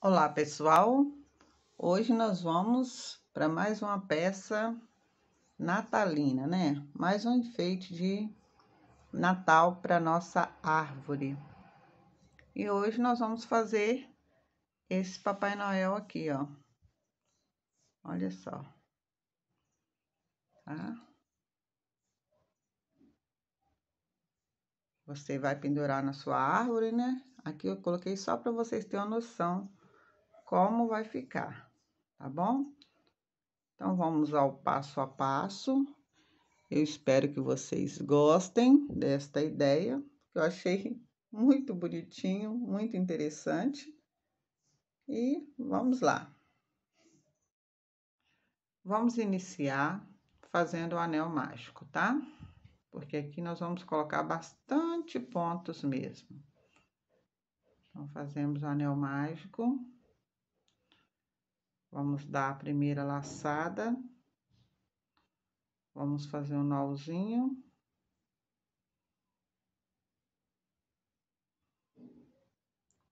Olá pessoal, hoje nós vamos para mais uma peça natalina, né? Mais um enfeite de Natal para nossa árvore. E hoje nós vamos fazer esse Papai Noel aqui, ó. Olha só, tá? Você vai pendurar na sua árvore, né? Aqui eu coloquei só para vocês terem uma noção como vai ficar, tá bom? Então, vamos ao passo a passo. Eu espero que vocês gostem desta ideia, que eu achei muito bonitinho, muito interessante. E vamos lá. Vamos iniciar fazendo o anel mágico, tá? Porque aqui nós vamos colocar bastante pontos mesmo. Então, fazemos o anel mágico. Vamos dar a primeira laçada. Vamos fazer um nozinho.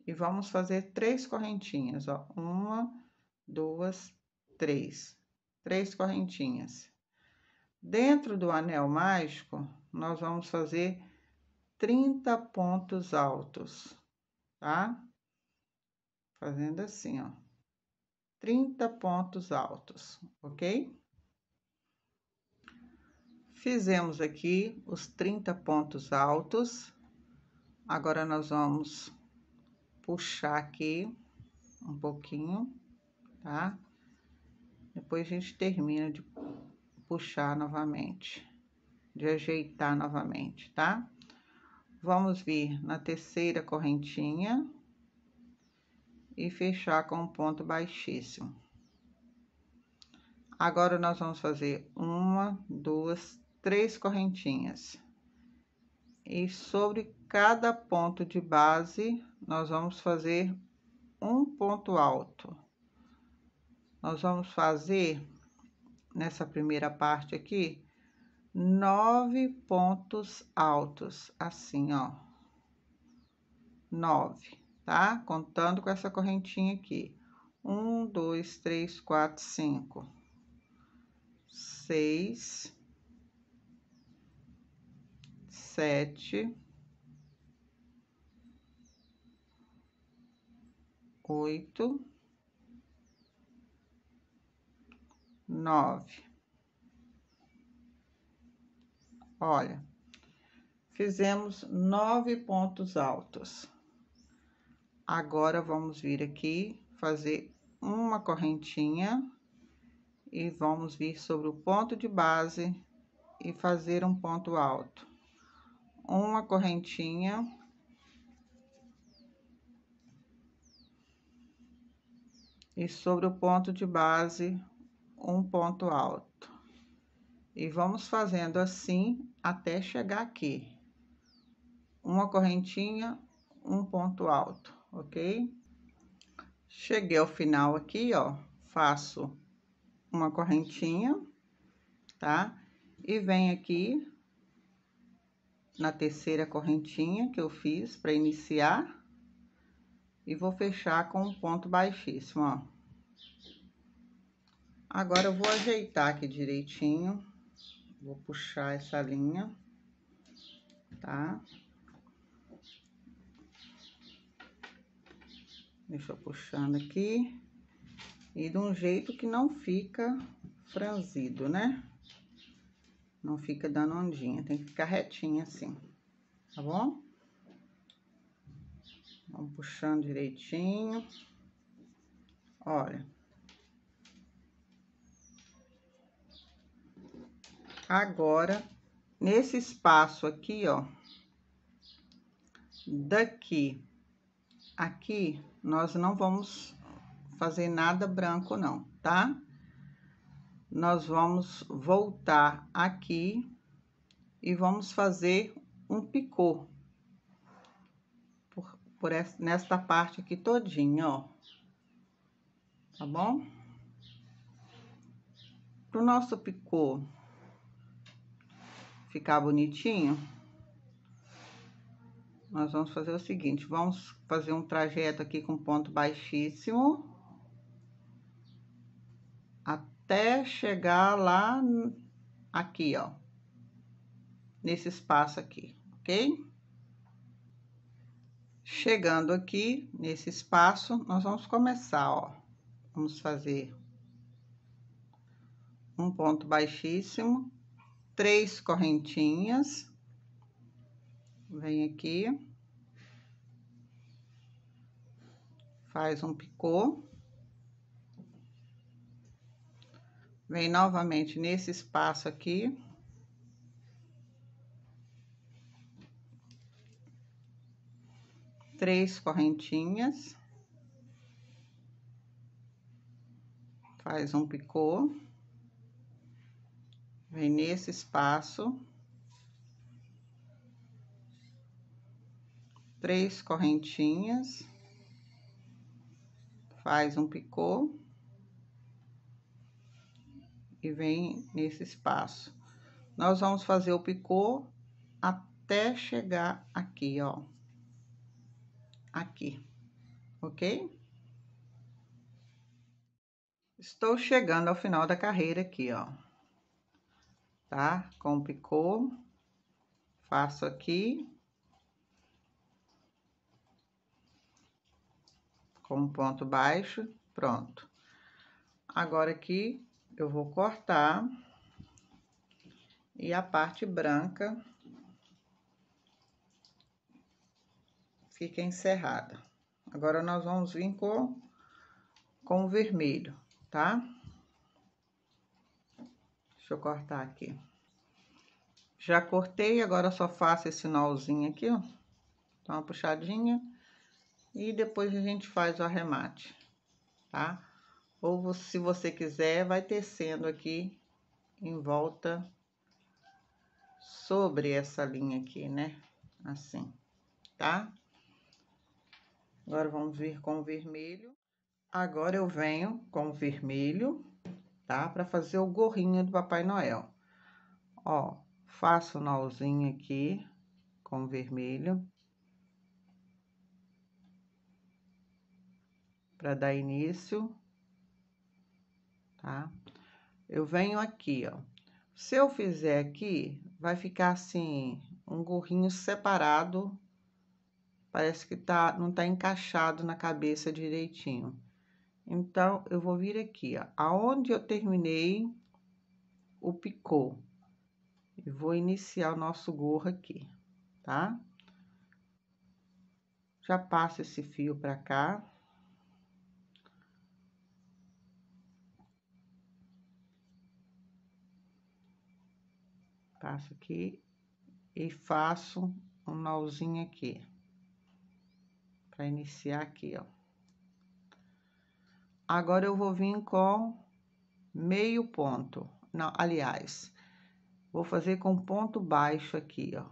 E vamos fazer três correntinhas, ó. Uma, duas, três. Três correntinhas. Dentro do anel mágico, nós vamos fazer 30 pontos altos, tá? Fazendo assim, ó. 30 pontos altos, ok? Fizemos aqui os 30 pontos altos. Agora, nós vamos puxar aqui um pouquinho, tá? Depois a gente termina de puxar novamente, de ajeitar novamente, tá? Vamos vir na terceira correntinha e fechar com um ponto baixíssimo. Agora, nós vamos fazer uma, duas, três correntinhas. E sobre cada ponto de base, nós vamos fazer um ponto alto. Nós vamos fazer, nessa primeira parte aqui, nove pontos altos, assim, ó. Nove tá? Contando com essa correntinha aqui. Um, dois, três, quatro, cinco, seis, sete, oito, nove. Olha, fizemos nove pontos altos. Agora, vamos vir aqui, fazer uma correntinha e vamos vir sobre o ponto de base e fazer um ponto alto. Uma correntinha. E sobre o ponto de base, um ponto alto. E vamos fazendo assim até chegar aqui. Uma correntinha, um ponto alto ok? Cheguei ao final aqui, ó, faço uma correntinha, tá? E venho aqui na terceira correntinha que eu fiz para iniciar e vou fechar com um ponto baixíssimo, ó. Agora eu vou ajeitar aqui direitinho, vou puxar essa linha, tá? Tá? Deixa eu puxando aqui. E de um jeito que não fica franzido, né? Não fica dando ondinha, tem que ficar retinho assim, tá bom? Vamos puxando direitinho. Olha. Agora, nesse espaço aqui, ó, daqui Aqui, nós não vamos fazer nada branco não, tá? Nós vamos voltar aqui e vamos fazer um picô. Por, por essa, nesta parte aqui todinha, ó. Tá bom? Pro nosso picô ficar bonitinho, nós vamos fazer o seguinte, vamos fazer um trajeto aqui com ponto baixíssimo até chegar lá aqui, ó, nesse espaço aqui, ok? Chegando aqui nesse espaço, nós vamos começar, ó, vamos fazer um ponto baixíssimo, três correntinhas Vem aqui. Faz um picô. Vem novamente nesse espaço aqui. Três correntinhas. Faz um picô. Vem nesse espaço. três correntinhas, faz um picô e vem nesse espaço. Nós vamos fazer o picô até chegar aqui, ó. Aqui, ok? Estou chegando ao final da carreira aqui, ó. Tá? Com o picô, faço aqui com um ponto baixo, pronto. Agora aqui eu vou cortar e a parte branca fica encerrada. Agora nós vamos vir com, com o vermelho, tá? Deixa eu cortar aqui. Já cortei, agora só faço esse nozinho aqui, ó. Dá uma puxadinha e depois a gente faz o arremate, tá? Ou se você quiser, vai tecendo aqui em volta sobre essa linha aqui, né? Assim, tá? Agora, vamos vir com o vermelho. Agora, eu venho com o vermelho, tá? Pra fazer o gorrinho do Papai Noel. Ó, faço o um nozinho aqui com o vermelho. para dar início, tá? Eu venho aqui, ó. Se eu fizer aqui, vai ficar assim, um gorrinho separado. Parece que tá, não tá encaixado na cabeça direitinho. Então, eu vou vir aqui, ó. Aonde eu terminei o picô. E vou iniciar o nosso gorro aqui, tá? Já passo esse fio pra cá. passo aqui e faço um nozinho aqui, para iniciar aqui, ó. Agora, eu vou vir com meio ponto, não, aliás, vou fazer com ponto baixo aqui, ó,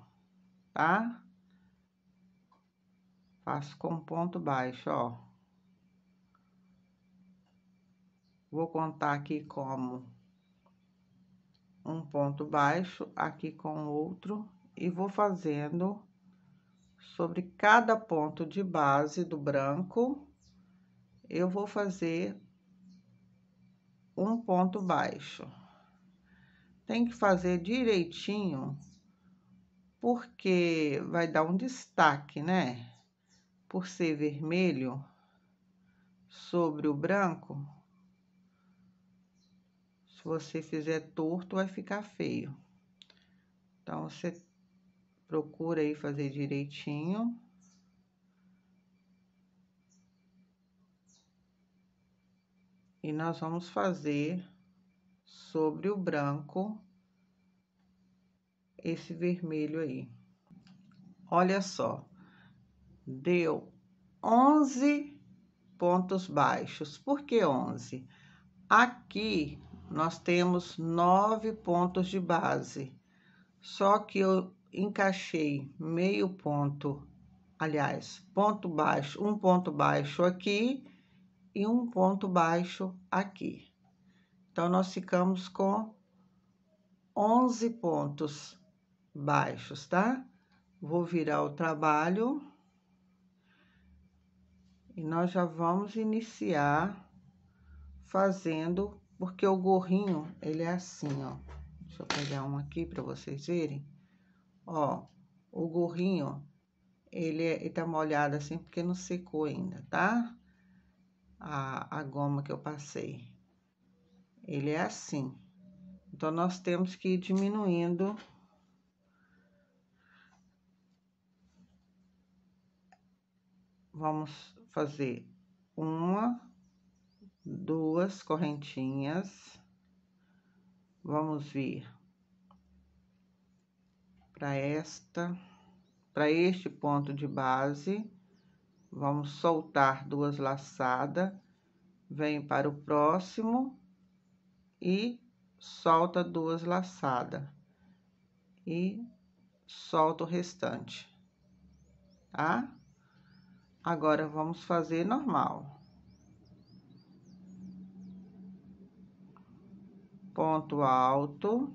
tá? Faço com ponto baixo, ó. Vou contar aqui como um ponto baixo aqui com outro e vou fazendo sobre cada ponto de base do branco, eu vou fazer um ponto baixo. Tem que fazer direitinho, porque vai dar um destaque, né? Por ser vermelho sobre o branco, se você fizer torto, vai ficar feio. Então, você procura aí fazer direitinho. E nós vamos fazer sobre o branco esse vermelho aí. Olha só, deu 11 pontos baixos. Por que 11? Aqui nós temos nove pontos de base, só que eu encaixei meio ponto, aliás, ponto baixo, um ponto baixo aqui e um ponto baixo aqui. Então, nós ficamos com 11 pontos baixos, tá? Vou virar o trabalho e nós já vamos iniciar fazendo porque o gorrinho, ele é assim, ó. Deixa eu pegar um aqui para vocês verem. Ó, o gorrinho, ele, é, ele tá molhado assim porque não secou ainda, tá? A, a goma que eu passei. Ele é assim. Então, nós temos que ir diminuindo vamos fazer uma duas correntinhas, vamos vir para esta, para este ponto de base, vamos soltar duas laçadas, vem para o próximo e solta duas laçadas e solta o restante, tá? Agora, vamos fazer normal. ponto alto.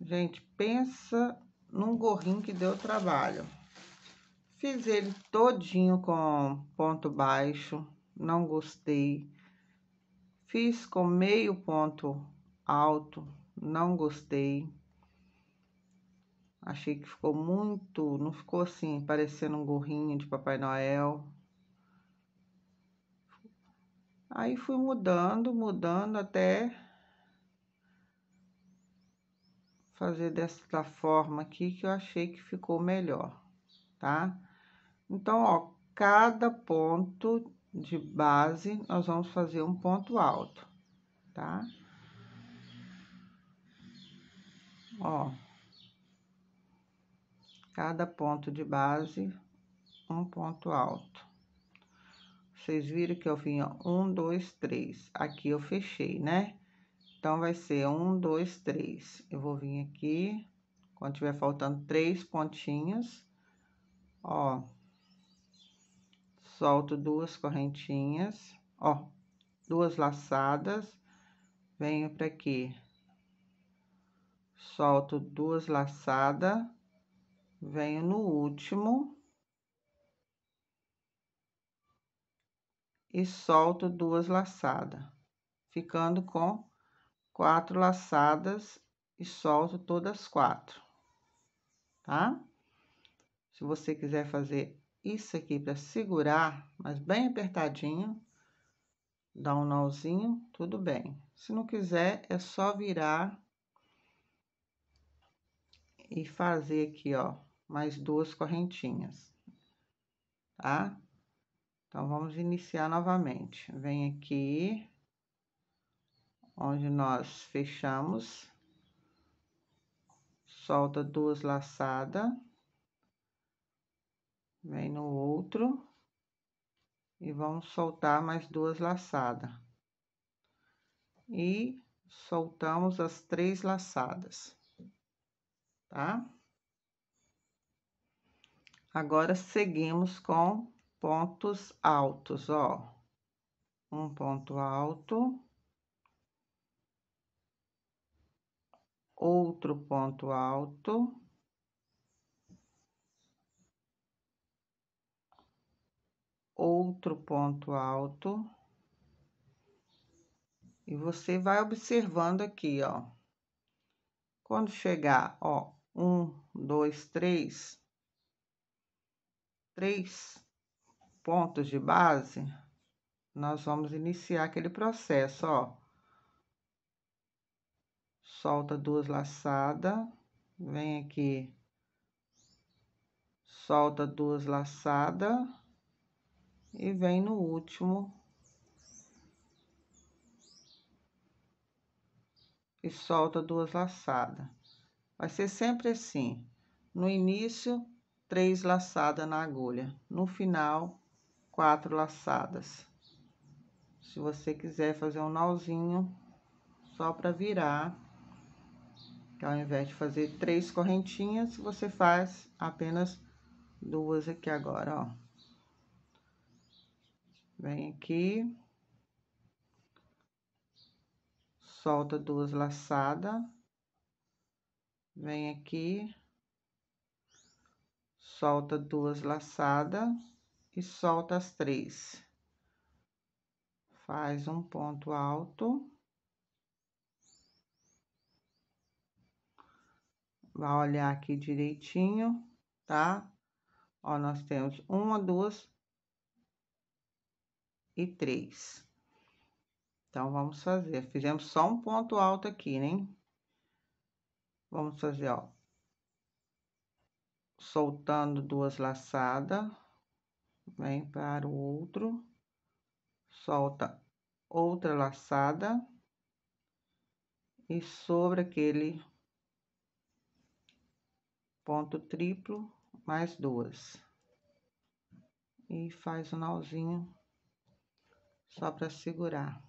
Gente, pensa num gorrinho que deu trabalho. Fiz ele todinho com ponto baixo, não gostei. Fiz com meio ponto alto, não gostei. Achei que ficou muito, não ficou assim, parecendo um gorrinho de Papai Noel. Aí fui mudando, mudando até fazer desta forma aqui que eu achei que ficou melhor, tá? Então, ó, cada ponto de base nós vamos fazer um ponto alto, tá? Ó, cada ponto de base um ponto alto. Vocês viram que eu vim, ó, um, dois, três. Aqui eu fechei, né? Então, vai ser um, dois, três. Eu vou vir aqui, quando tiver faltando três pontinhos, ó, solto duas correntinhas, ó, duas laçadas, venho para aqui, solto duas laçadas, venho no último, e solto duas laçadas, ficando com quatro laçadas e solto todas quatro, tá? Se você quiser fazer isso aqui para segurar, mas bem apertadinho, dá um nozinho, tudo bem. Se não quiser, é só virar e fazer aqui, ó, mais duas correntinhas, tá? Então, vamos iniciar novamente. Vem aqui, onde nós fechamos, solta duas laçadas, vem no outro e vamos soltar mais duas laçadas. E soltamos as três laçadas, tá? Agora, seguimos com pontos altos, ó. Um ponto alto. Outro ponto alto. Outro ponto alto. E você vai observando aqui, ó. Quando chegar, ó, um, dois, três, três pontos de base, nós vamos iniciar aquele processo, ó. Solta duas laçadas, vem aqui, solta duas laçadas e vem no último. E solta duas laçadas. Vai ser sempre assim. No início, três laçadas na agulha. No final, quatro laçadas. Se você quiser fazer um nozinho, só para virar, que ao invés de fazer três correntinhas, você faz apenas duas aqui agora, ó. Vem aqui. Solta duas laçadas. Vem aqui. Solta duas laçadas e solta as três. Faz um ponto alto. Vai olhar aqui direitinho, tá? Ó, nós temos uma, duas e três. Então, vamos fazer. Fizemos só um ponto alto aqui, né? Vamos fazer, ó. Soltando duas laçadas vem para o outro, solta outra laçada e sobre aquele ponto triplo mais duas e faz um nozinho só para segurar.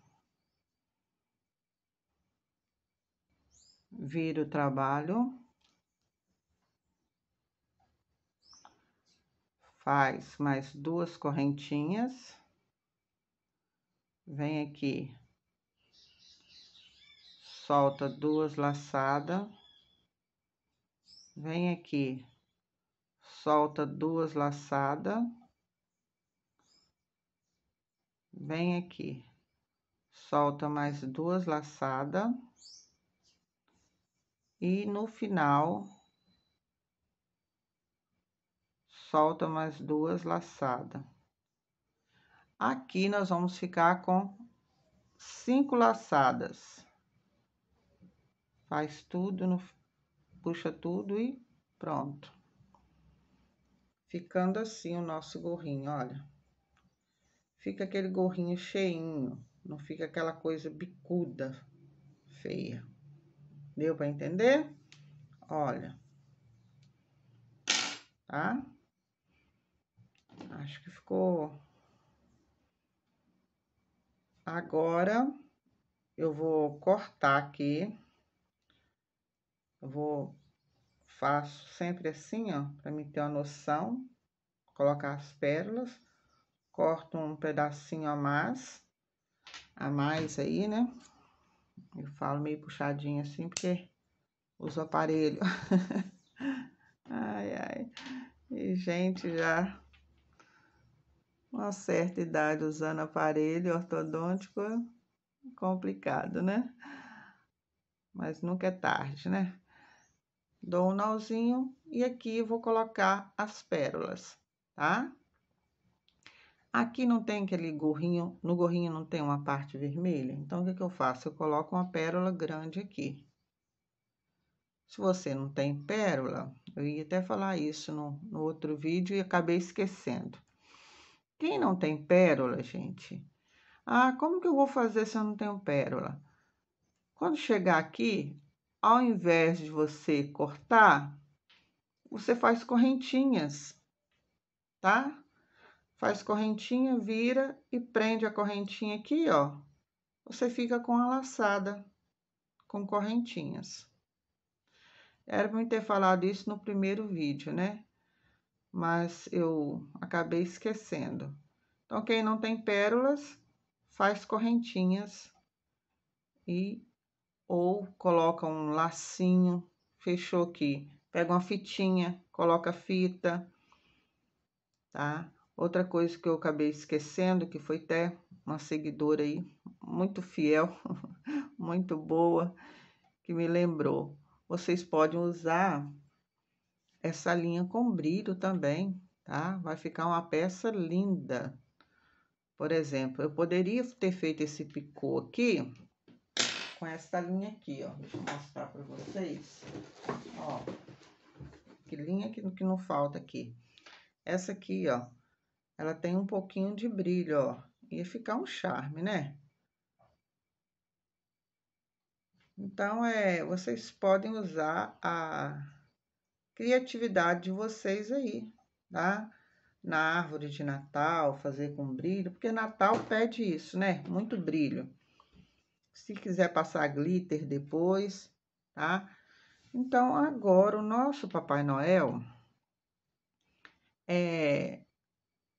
Vira o trabalho. faz mais duas correntinhas, vem aqui, solta duas laçadas, vem aqui, solta duas laçadas, vem aqui, solta mais duas laçadas, e no final, solta mais duas laçadas. Aqui nós vamos ficar com cinco laçadas. Faz tudo, no, puxa tudo e pronto. Ficando assim o nosso gorrinho, olha. Fica aquele gorrinho cheinho, não fica aquela coisa bicuda, feia. Deu para entender? Olha. Tá? Acho que ficou. Agora, eu vou cortar aqui. Eu vou... Faço sempre assim, ó, pra me ter uma noção. Colocar as pérolas. Corto um pedacinho a mais. A mais aí, né? Eu falo meio puxadinho assim, porque uso aparelho. ai, ai. E, gente, já uma certa idade usando aparelho ortodôntico, é complicado, né? Mas nunca é tarde, né? Dou um nozinho e aqui vou colocar as pérolas, tá? Aqui não tem aquele gorrinho, no gorrinho não tem uma parte vermelha, então o que, que eu faço? Eu coloco uma pérola grande aqui. Se você não tem pérola, eu ia até falar isso no, no outro vídeo e acabei esquecendo. Quem não tem pérola, gente? Ah, como que eu vou fazer se eu não tenho pérola? Quando chegar aqui, ao invés de você cortar, você faz correntinhas, tá? Faz correntinha, vira e prende a correntinha aqui, ó. Você fica com a laçada, com correntinhas. Era pra eu ter falado isso no primeiro vídeo, né? mas eu acabei esquecendo. Então, quem não tem pérolas, faz correntinhas e ou coloca um lacinho, fechou aqui, pega uma fitinha, coloca fita, tá? Outra coisa que eu acabei esquecendo, que foi até uma seguidora aí, muito fiel, muito boa, que me lembrou. Vocês podem usar essa linha com brilho também, tá? Vai ficar uma peça linda. Por exemplo, eu poderia ter feito esse picô aqui com essa linha aqui, ó. Deixa eu mostrar para vocês. Ó, que linha que, que não falta aqui. Essa aqui, ó, ela tem um pouquinho de brilho, ó. Ia ficar um charme, né? Então, é, vocês podem usar a criatividade de vocês aí, tá? Na árvore de Natal, fazer com brilho, porque Natal pede isso, né? Muito brilho. Se quiser passar glitter depois, tá? Então, agora o nosso Papai Noel é,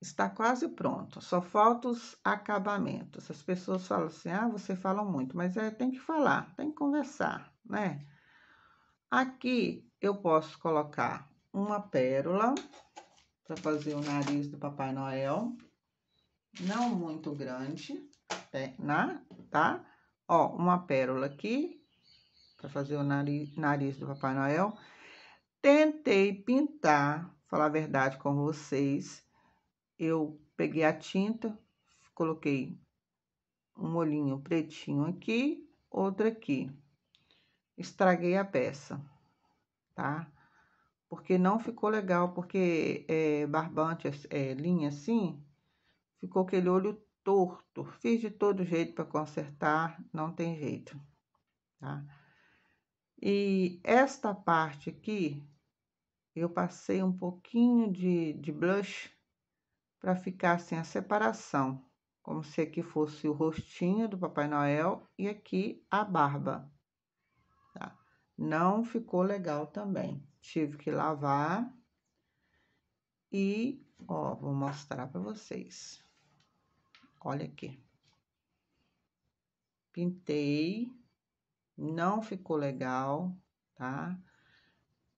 está quase pronto, só faltam os acabamentos. As pessoas falam assim: ah, você fala muito, mas é, tem que falar, tem que conversar, né? Aqui eu posso colocar uma pérola para fazer o nariz do Papai Noel. Não muito grande, na, né, tá? Ó, uma pérola aqui para fazer o nariz, nariz do Papai Noel. Tentei pintar, falar a verdade com vocês. Eu peguei a tinta, coloquei um olhinho pretinho aqui, outro aqui estraguei a peça, tá? Porque não ficou legal, porque é, barbante, é, é linha assim, ficou aquele olho torto. Fiz de todo jeito para consertar, não tem jeito, tá? E esta parte aqui, eu passei um pouquinho de, de blush para ficar assim a separação, como se aqui fosse o rostinho do Papai Noel e aqui a barba não ficou legal também. Tive que lavar e, ó, vou mostrar para vocês. Olha aqui. Pintei, não ficou legal, tá?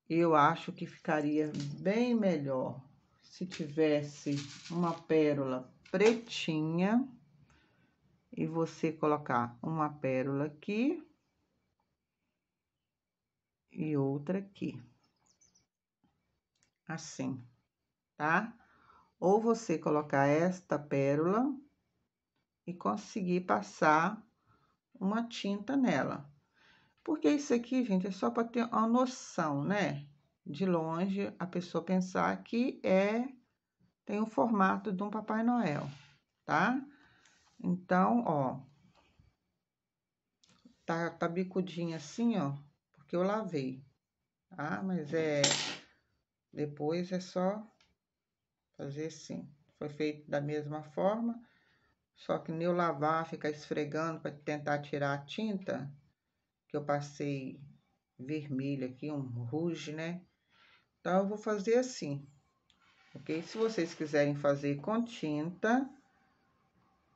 Eu acho que ficaria bem melhor se tivesse uma pérola pretinha e você colocar uma pérola aqui e outra aqui. Assim, tá? Ou você colocar esta pérola e conseguir passar uma tinta nela. Porque isso aqui, gente, é só para ter uma noção, né? De longe, a pessoa pensar que é tem o formato de um Papai Noel, tá? Então, ó, tá, tá bicudinha assim, ó porque eu lavei, Ah, Mas é, depois é só fazer assim. Foi feito da mesma forma, só que nem eu lavar, ficar esfregando para tentar tirar a tinta, que eu passei vermelho aqui, um ruge, né? Então, eu vou fazer assim, ok? Se vocês quiserem fazer com tinta,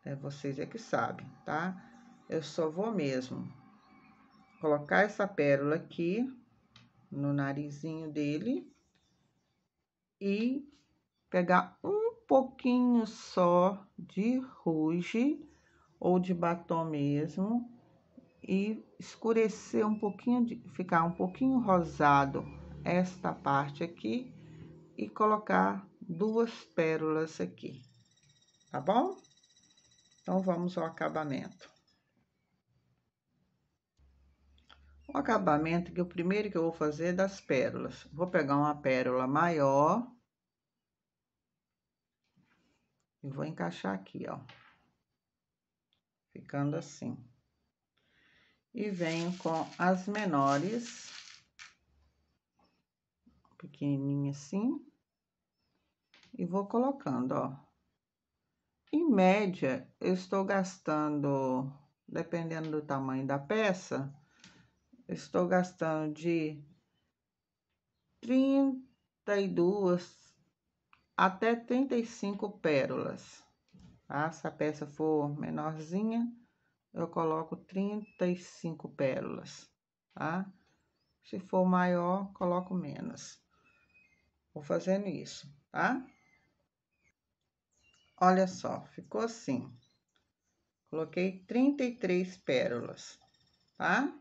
é, vocês é que sabem, tá? Eu só vou mesmo colocar essa pérola aqui no narizinho dele e pegar um pouquinho só de ruge ou de batom mesmo e escurecer um pouquinho, de, ficar um pouquinho rosado esta parte aqui e colocar duas pérolas aqui, tá bom? Então, vamos ao acabamento. O acabamento, que o primeiro que eu vou fazer é das pérolas. Vou pegar uma pérola maior. E vou encaixar aqui, ó. Ficando assim. E venho com as menores. Pequenininha assim. E vou colocando, ó. Em média, eu estou gastando, dependendo do tamanho da peça estou gastando de 32 até 35 pérolas. Ah, Se a peça for menorzinha, eu coloco 35 pérolas, tá? Se for maior, coloco menos. Vou fazendo isso, tá? Olha só, ficou assim. Coloquei 33 pérolas, tá?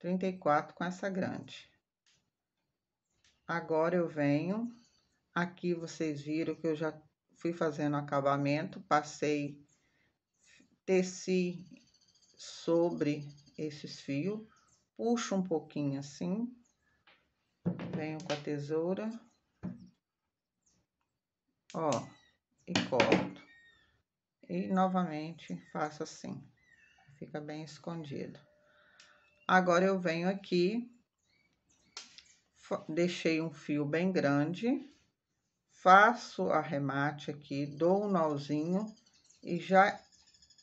34 com essa grande. Agora eu venho, aqui vocês viram que eu já fui fazendo acabamento, passei, teci sobre esses fios, puxo um pouquinho assim, venho com a tesoura, ó, e corto. E novamente faço assim, fica bem escondido. Agora, eu venho aqui, deixei um fio bem grande, faço arremate aqui, dou um nozinho e já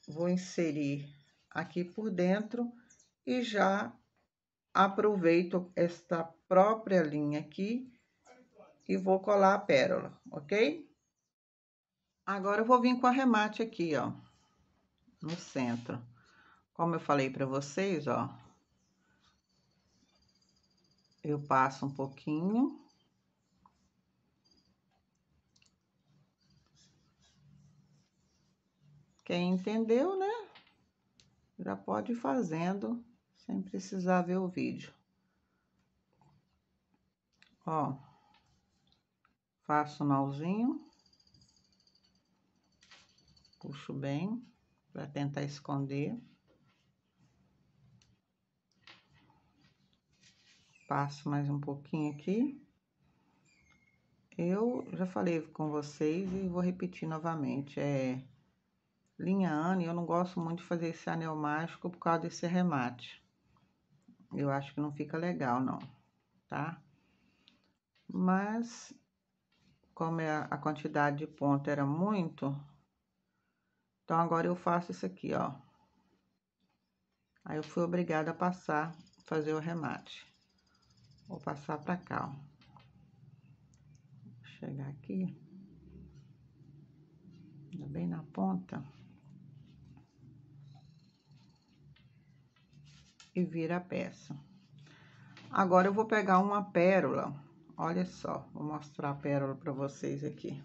vou inserir aqui por dentro e já aproveito esta própria linha aqui e vou colar a pérola, ok? Agora eu vou vir com arremate aqui, ó, no centro. Como eu falei para vocês, ó, eu passo um pouquinho. Quem entendeu, né? Já pode ir fazendo sem precisar ver o vídeo. Ó, faço o um nozinho, puxo bem para tentar esconder. Passo mais um pouquinho aqui. Eu já falei com vocês e vou repetir novamente. É linha Anne, eu não gosto muito de fazer esse anel mágico por causa desse remate. Eu acho que não fica legal, não, tá? Mas, como é a quantidade de ponta era muito, então agora eu faço isso aqui, ó. Aí eu fui obrigada a passar, fazer o remate. Vou passar pra cá, ó. chegar aqui. Bem na ponta. E vira a peça. Agora, eu vou pegar uma pérola. Olha só, vou mostrar a pérola pra vocês aqui.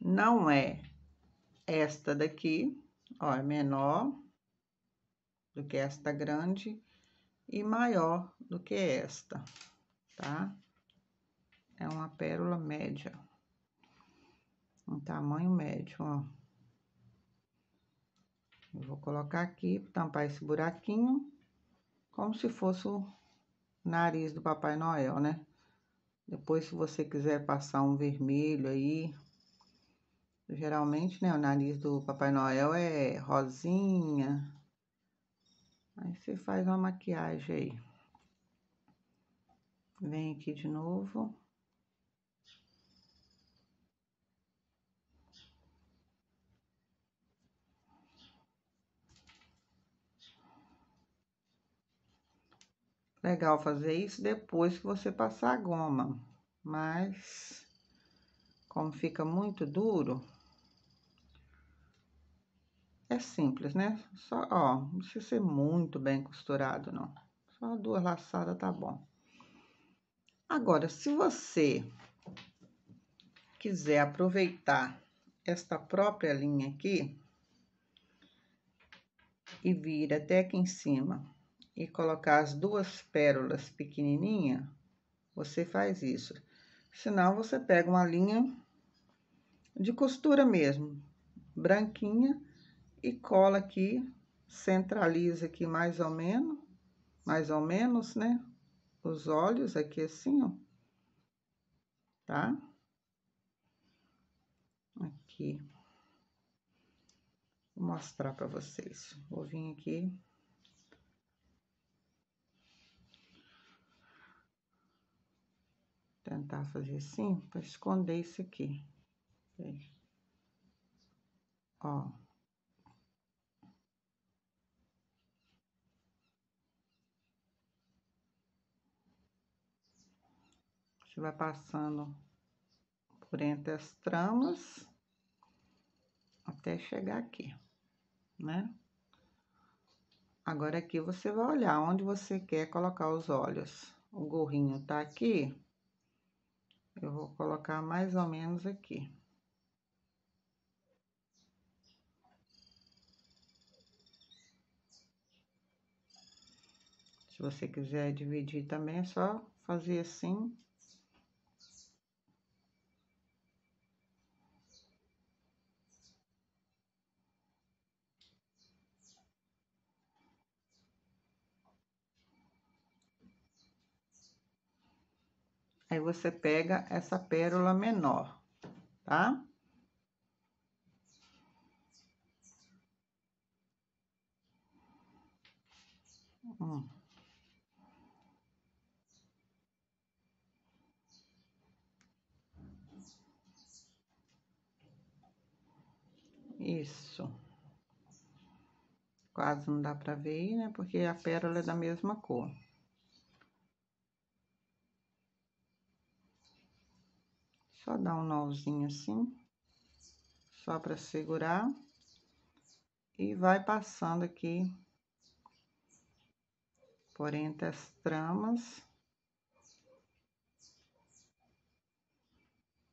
Não é esta daqui, ó, é menor do que esta grande e maior do que esta, tá? É uma pérola média, um tamanho médio, ó. Eu vou colocar aqui, tampar esse buraquinho, como se fosse o nariz do Papai Noel, né? Depois, se você quiser passar um vermelho aí, geralmente, né, o nariz do Papai Noel é rosinha, Aí você faz uma maquiagem aí. Vem aqui de novo. Legal fazer isso depois que você passar a goma, mas como fica muito duro, é simples, né? Só, ó, não precisa ser muito bem costurado, não. Só duas laçadas tá bom. Agora, se você quiser aproveitar esta própria linha aqui e vir até aqui em cima e colocar as duas pérolas pequenininha, você faz isso. Senão, você pega uma linha de costura mesmo, branquinha, e cola aqui, centraliza aqui mais ou menos, mais ou menos, né? Os olhos aqui assim, ó. Tá? Aqui. Vou mostrar para vocês. Vou vir aqui. Tentar fazer assim para esconder isso aqui. Ó. vai passando por entre as tramas até chegar aqui, né? Agora aqui você vai olhar onde você quer colocar os olhos. O gorrinho tá aqui, eu vou colocar mais ou menos aqui. Se você quiser dividir também, é só fazer assim Aí, você pega essa pérola menor, tá? Hum. Isso. Quase não dá pra ver aí, né? Porque a pérola é da mesma cor. só dar um nozinho assim, só para segurar. E vai passando aqui por entre as tramas.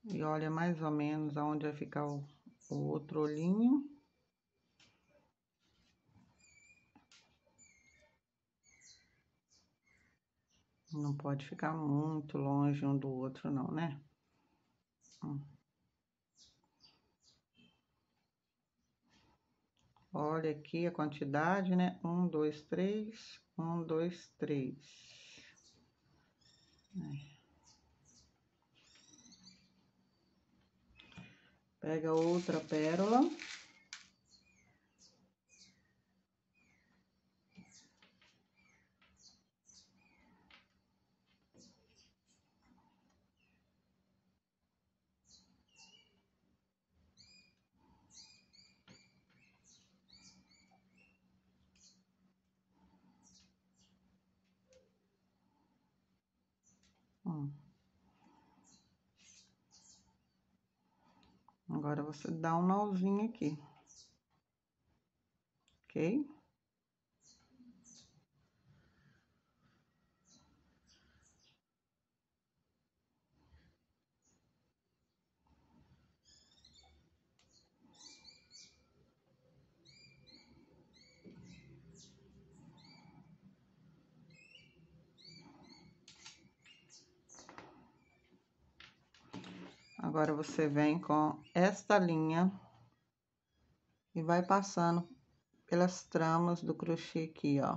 E olha mais ou menos aonde vai ficar o, o outro olhinho. Não pode ficar muito longe um do outro, não, né? Hum. Olha aqui a quantidade, né? Um, dois, três. Um, dois, três. É. Pega outra pérola. Agora, você dá um nozinho aqui. Ok? Agora, você vem com esta linha e vai passando pelas tramas do crochê aqui, ó.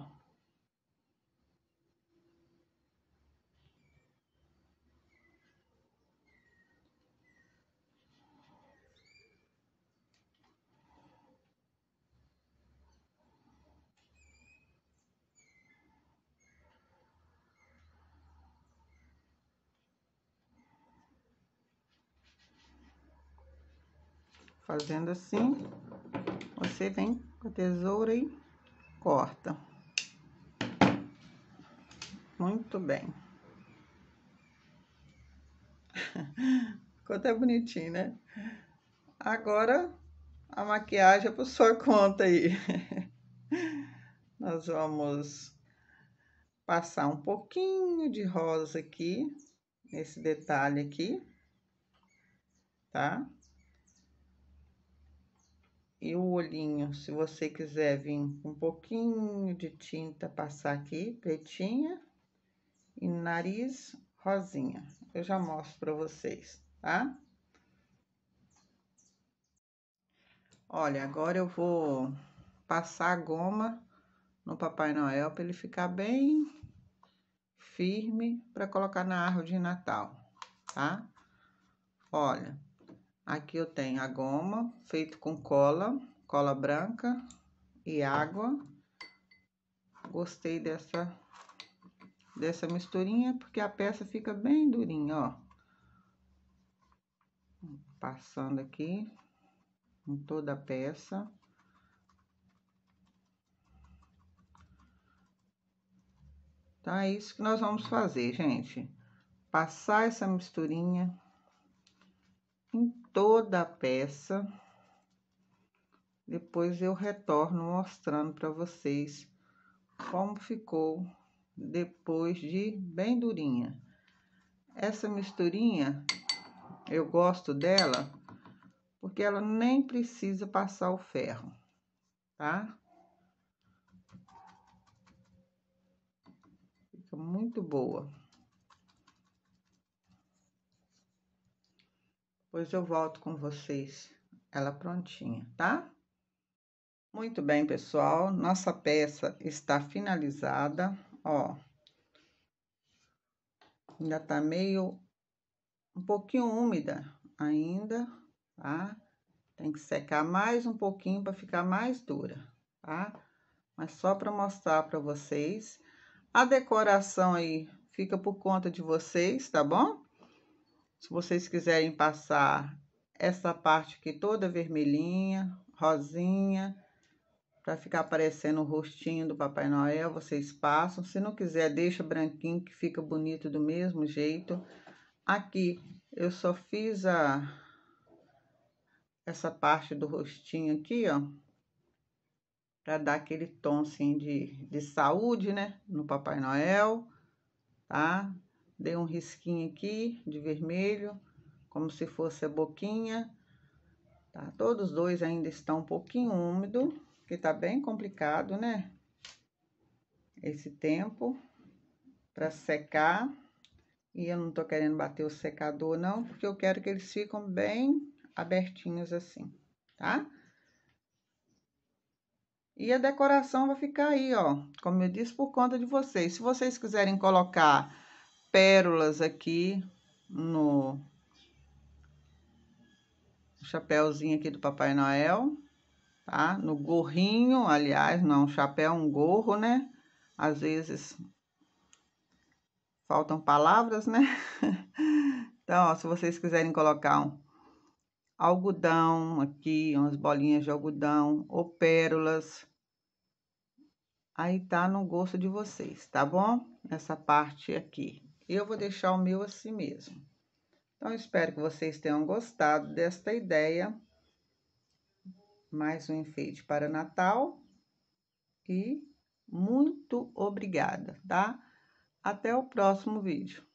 Fazendo assim, você vem com a tesoura e corta. Muito bem. Ficou até bonitinho, né? Agora, a maquiagem é por sua conta aí. Nós vamos passar um pouquinho de rosa aqui, nesse detalhe aqui, tá? e o olhinho, se você quiser vir com um pouquinho de tinta passar aqui, pretinha, e nariz rosinha. Eu já mostro para vocês, tá? Olha, agora eu vou passar a goma no Papai Noel para ele ficar bem firme para colocar na árvore de Natal, tá? Olha, Aqui eu tenho a goma, feito com cola, cola branca e água. Gostei dessa, dessa misturinha, porque a peça fica bem durinha, ó. Passando aqui em toda a peça. Então, é isso que nós vamos fazer, gente. Passar essa misturinha em toda a peça. Depois eu retorno mostrando para vocês como ficou depois de bem durinha. Essa misturinha, eu gosto dela porque ela nem precisa passar o ferro, tá? Fica muito boa. pois eu volto com vocês ela prontinha, tá? Muito bem, pessoal, nossa peça está finalizada, ó. Ainda tá meio, um pouquinho úmida ainda, tá? Tem que secar mais um pouquinho para ficar mais dura, tá? Mas só para mostrar para vocês. A decoração aí fica por conta de vocês, tá bom? Se vocês quiserem passar essa parte aqui toda vermelhinha, rosinha, para ficar aparecendo o rostinho do Papai Noel, vocês passam. Se não quiser, deixa branquinho, que fica bonito do mesmo jeito. Aqui, eu só fiz a... Essa parte do rostinho aqui, ó. Pra dar aquele tom, assim, de, de saúde, né? No Papai Noel, tá? dei um risquinho aqui de vermelho, como se fosse a boquinha, tá? Todos dois ainda estão um pouquinho úmido, que tá bem complicado, né? Esse tempo para secar. E eu não tô querendo bater o secador, não, porque eu quero que eles ficam bem abertinhos assim, tá? E a decoração vai ficar aí, ó, como eu disse, por conta de vocês. Se vocês quiserem colocar pérolas aqui no chapéuzinho aqui do Papai Noel, tá? No gorrinho, aliás, não, chapéu, é um gorro, né? Às vezes faltam palavras, né? então, ó, se vocês quiserem colocar um algodão aqui, umas bolinhas de algodão ou pérolas, aí tá no gosto de vocês, tá bom? Nessa parte aqui. Eu vou deixar o meu assim mesmo. Então, espero que vocês tenham gostado desta ideia. Mais um enfeite para Natal. E muito obrigada, tá? Até o próximo vídeo.